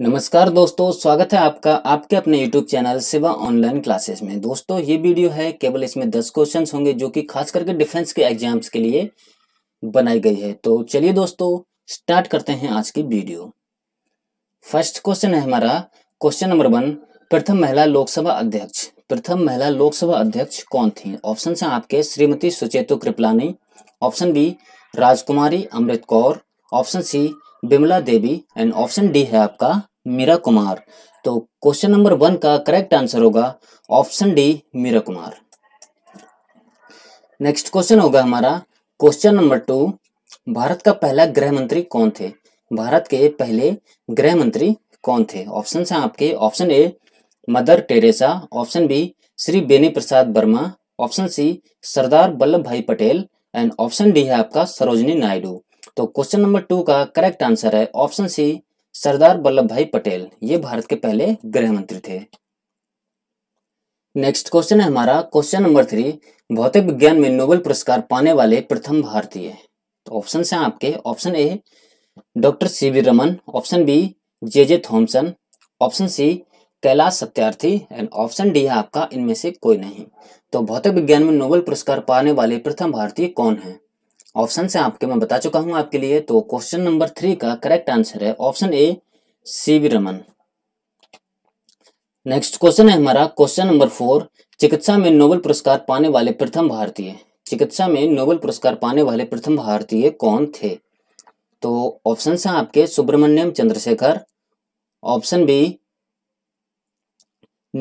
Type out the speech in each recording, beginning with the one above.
नमस्कार दोस्तों स्वागत है आपका आपके अपने YouTube channel Sewa online classes में दोस्तों ये वीडियो है केवल इसमें 10 क्वेश्चंस होंगे जो कि खास करके डिफेंस के एग्जाम्स के लिए बनाई गई है तो चलिए दोस्तों स्टार्ट करते हैं आज की वीडियो फर्स्ट क्वेश्चन है हमारा क्वेश्चन नंबर वन प्रथम महिला लोकसभा अध्यक्ष प्रथम महिला लोकसभा अध्यक्ष कौन थी ऑप्शन है आपके Shrimati Sucheta Kripalani option B Rajkumari Amrit Kaur option C Bimla Devi and option D है आपका मीरा कुमार तो क्वेश्चन नंबर वन का करेक्ट आंसर होगा option D Meera Kumar next question होगा हमारा क्वेश्चन नंबर टू भारत का पहला गृह मंत्री कौन थे भारत के पहले गृह मंत्री कौन थे ऑप्शन हैं आपके option A Mother Teresa option B Shri Beni Prasad Verma option C Sardar Vallabh Bhai Patel and option D है आपका सरोजनी नायडू तो क्वेश्चन नंबर टू का करेक्ट आंसर है ऑप्शन सी सरदार वल्लभ भाई पटेल ये भारत के पहले गृह मंत्री थे नेक्स्ट क्वेश्चन है हमारा क्वेश्चन नंबर थ्री भौतिक विज्ञान में नोबेल पुरस्कार पाने वाले प्रथम भारतीय तो ऑप्शन हैं आपके option A doctor C V Raman option B J J Thomson option C Kailash Satyarthi and option D है आपका इनमें से कोई नहीं तो भौतिक विज्ञान में नोबेल पुरस्कार पाने वाले प्रथम भारतीय कौन है ऑप्शन से आपके मैं बता चुका हूं आपके लिए तो क्वेश्चन नंबर थ्री का करेक्ट आंसर है option A C V Raman next question है हमारा क्वेश्चन नंबर फोर चिकित्सा में नोबेल पुरस्कार पाने वाले प्रथम भारतीय चिकित्सा में नोबेल पुरस्कार पाने वाले प्रथम भारतीय कौन थे तो ऑप्शन है आपके Subrahmanyan Chandrasekhar option B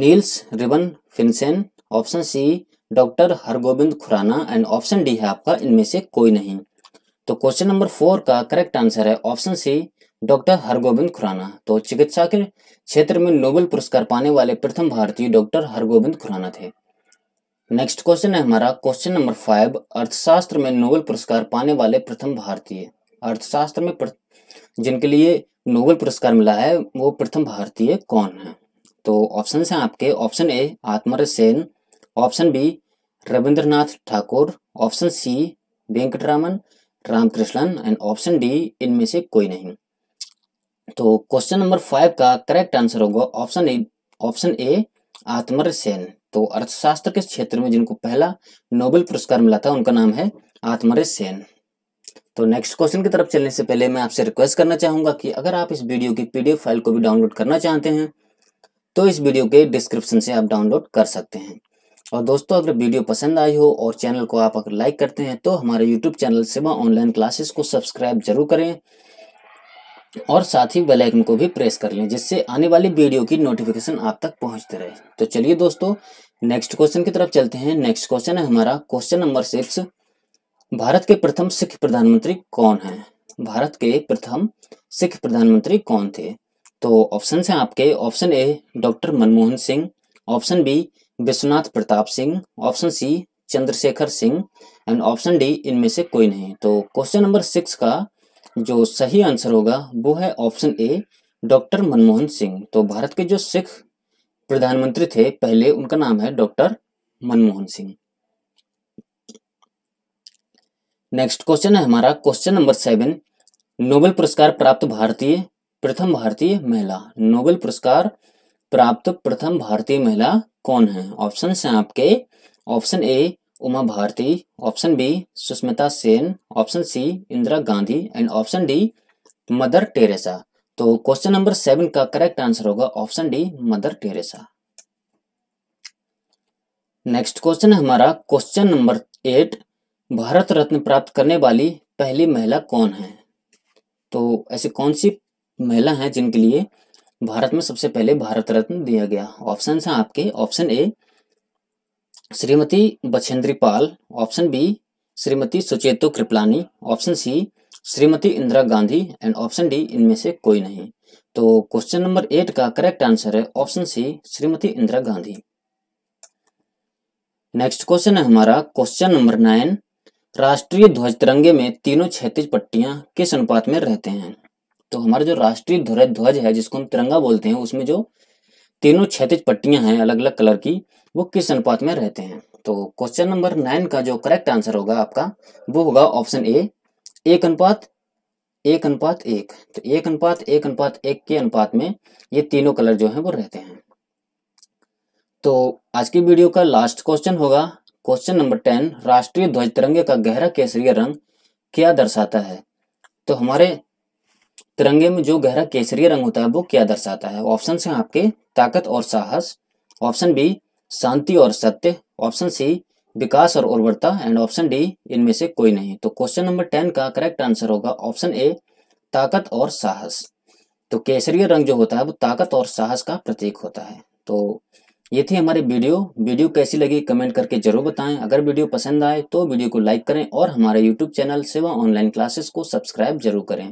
Niels Ryberg Finsen option C doctor Hargobind Khorana and option D है आपका इनमें से कोई नहीं तो क्वेश्चन नंबर फोर का करेक्ट आंसर है option C doctor Hargobind Khorana तो चिकित्सा के क्षेत्र में नोबेल पुरस्कार पाने वाले प्रथम भारतीय डॉक्टर हरगोविंद खुराना थे नेक्स्ट क्वेश्चन है हमारा क्वेश्चन नंबर फाइव अर्थशास्त्र में नोबेल पुरस्कार पाने वाले प्रथम भारतीय अर्थशास्त्र में प्र... जिनके लिए नोबेल पुरस्कार मिला है वो प्रथम भारतीय कौन है तो ऑप्शन है आपके ऑप्शन ए आत्मर Sen option B Rabindranath Thakur option C Venkatraman Ramakrishnan and option D इनमें से कोई नहीं तो क्वेश्चन नंबर फाइव का करेक्ट आंसर होगा ऑप्शन ए ऑप्शन ए आत्मर सेन तो अर्थशास्त्र के क्षेत्र में जिनको पहला नोबेल पुरस्कार मिला था उनका नाम है आत्मर सेन तो नेक्स्ट क्वेश्चन की तरफ चलने से पहले मैं आपसे रिक्वेस्ट करना चाहूंगा कि अगर आप इस वीडियो की पीडीएफ फाइल को भी डाउनलोड करना चाहते हैं तो इस वीडियो के डिस्क्रिप्शन से आप डाउनलोड कर सकते हैं और दोस्तों अगर वीडियो पसंद आई हो और चैनल को आप अगर लाइक करते हैं तो हमारे YouTube channel Sewa online classes को सब्सक्राइब जरूर करें और साथ ही बेल आइकन को भी प्रेस कर लें जिससे आने वाली वीडियो की नोटिफिकेशन आप तक पहुंचते रहे तो चलिए दोस्तों नेक्स्ट क्वेश्चन की तरफ चलते हैं नेक्स्ट क्वेश्चन है हमारा क्वेश्चन नंबर सिक्स भारत के प्रथम सिख प्रधानमंत्री कौन है भारत के प्रथम सिख प्रधानमंत्री कौन थे तो ऑप्शन है आपके option A doctor Manmohan Singh option B Vishwanath Pratap Singh option C Chandrashekhar Singh and option D इनमें से कोई नहीं तो क्वेश्चन नंबर सिक्स का जो सही आंसर होगा वो है option A doctor Manmohan Singh तो भारत के जो सिख प्रधानमंत्री थे पहले उनका नाम है doctor Manmohan Singh next question है हमारा क्वेश्चन नंबर सेवन नोबेल पुरस्कार प्राप्त भारतीय प्रथम भारतीय महिला नोबेल पुरस्कार प्राप्त प्रथम भारतीय महिला कौन है ऑप्शन हैं आपके option A Uma Bharti option B Sushmita Sen option C Indira Gandhi and option D Mother Teresa तो क्वेश्चन नंबर सेवन का करेक्ट आंसर होगा option D Mother Teresa next question है हमारा question number eight Bharat Ratna प्राप्त करने वाली पहली महिला कौन है तो ऐसी कौन सी महिला है जिनके लिए भारत में सबसे पहले भारत रत्न दिया गया ऑप्शन है आपके option A Shrimati Bachendri Pal option B Shrimati Sucheta Kripalani option C Shrimati Indira Gandhi and option D इनमें से कोई नहीं तो क्वेश्चन नंबर एट का करेक्ट आंसर है option C Shrimati Indira Gandhi next question है हमारा क्वेश्चन नंबर नाइन राष्ट्रीय ध्वज तिरंगे में तीनों क्षैतिज पट्टियां किस अनुपात में रहते हैं तो हमारा जो राष्ट्रीय ध्वज ध्वज है जिसको हम तिरंगा बोलते हैं उसमें जो तीनों क्षैतिज पट्टियां हैं अलग अलग कलर की वो किस अनुपात में रहते हैं तो क्वेश्चन नंबर नाइन का जो करेक्ट आंसर होगा आपका वो होगा ऑप्शन ए एक अनुपात एक अनुपात एक तो एक अनुपात एक अनुपात एक के अनुपात में ये तीनों कलर जो हैं वो रहते हैं तो आज की वीडियो का लास्ट क्वेश्चन होगा क्वेश्चन नंबर टेन राष्ट्रीय ध्वज तिरंगे का गहरा केसरिया रंग क्या दर्शाता है तो हमारे तिरंगे में जो गहरा केसरी रंग होता है वो क्या दर्शाता है ऑप्शन है आपके ताकत और साहस ऑप्शन बी शांति और सत्य ऑप्शन सी विकास और उर्वरता एंड ऑप्शन डी इनमें से कोई नहीं तो क्वेश्चन नंबर टेन का करेक्ट आंसर होगा ऑप्शन ए ताकत और साहस तो केसरी रंग जो होता है वो ताकत और साहस का प्रतीक होता है तो ये थी हमारी वीडियो वीडियो कैसी लगी कमेंट करके जरूर बताएं अगर वीडियो पसंद आए तो वीडियो को लाइक करें और हमारे YouTube channel Sewa online classes को सब्सक्राइब जरूर करें